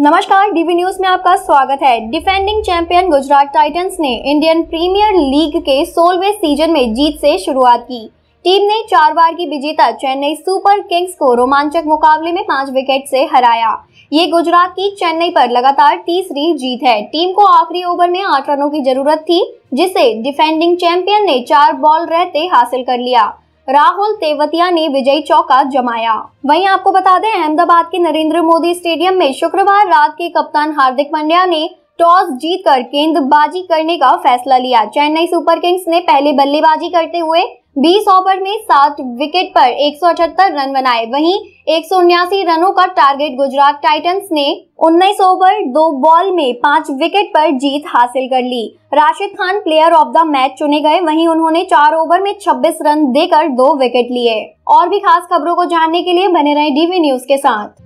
नमस्कार DV news में आपका स्वागत है डिफेंडिंग चैंपियन गुजरात टाइटंस ने इंडियन प्रीमियर लीग के सोलवे सीजन में जीत से शुरुआत की टीम ने चार बार की विजेता चेन्नई सुपर किंग्स को रोमांचक मुकाबले में पांच विकेट से हराया ये गुजरात की चेन्नई पर लगातार तीसरी जीत है टीम को आखिरी ओवर में आठ रनों की जरूरत थी जिसे डिफेंडिंग चैंपियन ने चार बॉल रहते हासिल कर लिया राहुल तेवतिया ने विजयी चौका जमाया वहीं आपको बता दें अहमदाबाद के नरेंद्र मोदी स्टेडियम में शुक्रवार रात के कप्तान हार्दिक पांड्या ने टॉस जीतकर गेंदबाजी करने का फैसला लिया चेन्नई सुपर किंग्स ने पहले बल्लेबाजी करते हुए 20 ओवर में सात विकेट पर एक रन बनाए वहीं एक रनों का टारगेट गुजरात टाइटंस ने 19 ओवर दो बॉल में पांच विकेट पर जीत हासिल कर ली Rashid Khan player of the match चुने गए वहीं उन्होंने चार ओवर में 26 रन देकर दो विकेट लिए और भी खास खबरों को जानने के लिए बने रहे डीवी न्यूज के साथ